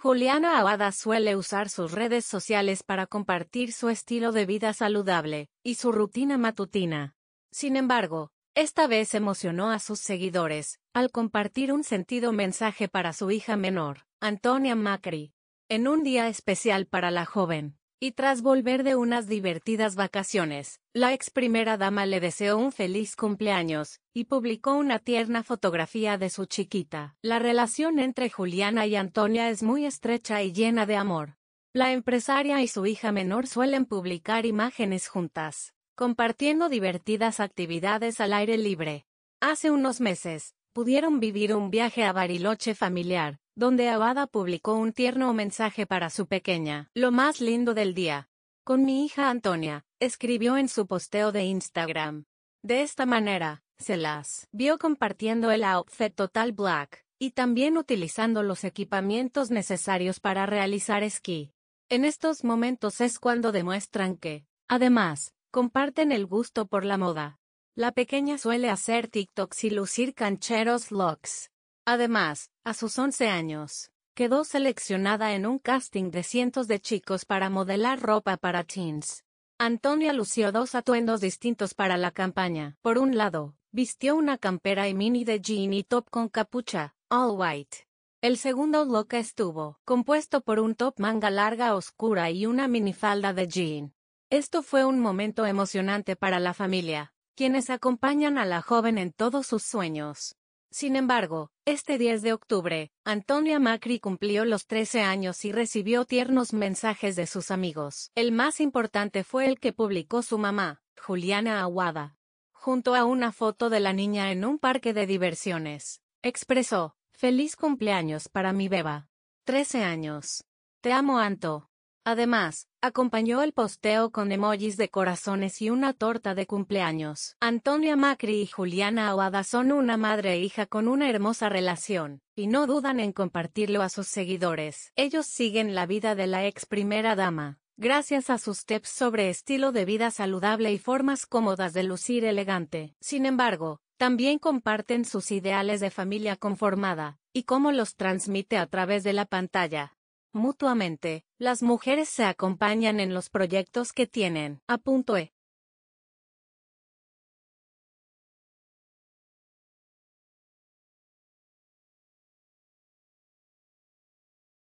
Juliana Abada suele usar sus redes sociales para compartir su estilo de vida saludable y su rutina matutina. Sin embargo, esta vez emocionó a sus seguidores al compartir un sentido mensaje para su hija menor, Antonia Macri, en un día especial para la joven. Y tras volver de unas divertidas vacaciones, la ex primera dama le deseó un feliz cumpleaños, y publicó una tierna fotografía de su chiquita. La relación entre Juliana y Antonia es muy estrecha y llena de amor. La empresaria y su hija menor suelen publicar imágenes juntas, compartiendo divertidas actividades al aire libre. Hace unos meses, pudieron vivir un viaje a Bariloche familiar, donde Abada publicó un tierno mensaje para su pequeña, lo más lindo del día. Con mi hija Antonia, escribió en su posteo de Instagram. De esta manera, se las vio compartiendo el outfit total black, y también utilizando los equipamientos necesarios para realizar esquí. En estos momentos es cuando demuestran que, además, comparten el gusto por la moda. La pequeña suele hacer TikToks y lucir cancheros locks. Además, a sus 11 años, quedó seleccionada en un casting de cientos de chicos para modelar ropa para teens. Antonia lució dos atuendos distintos para la campaña. Por un lado, vistió una campera y mini de jean y top con capucha, all white. El segundo look estuvo compuesto por un top manga larga oscura y una minifalda de jean. Esto fue un momento emocionante para la familia, quienes acompañan a la joven en todos sus sueños. Sin embargo, este 10 de octubre, Antonia Macri cumplió los 13 años y recibió tiernos mensajes de sus amigos. El más importante fue el que publicó su mamá, Juliana Aguada. Junto a una foto de la niña en un parque de diversiones, expresó, Feliz cumpleaños para mi beba. 13 años. Te amo, Anto. Además, Acompañó el posteo con emojis de corazones y una torta de cumpleaños. Antonia Macri y Juliana Awada son una madre e hija con una hermosa relación, y no dudan en compartirlo a sus seguidores. Ellos siguen la vida de la ex primera dama, gracias a sus tips sobre estilo de vida saludable y formas cómodas de lucir elegante. Sin embargo, también comparten sus ideales de familia conformada, y cómo los transmite a través de la pantalla. Mutuamente, las mujeres se acompañan en los proyectos que tienen. punto e.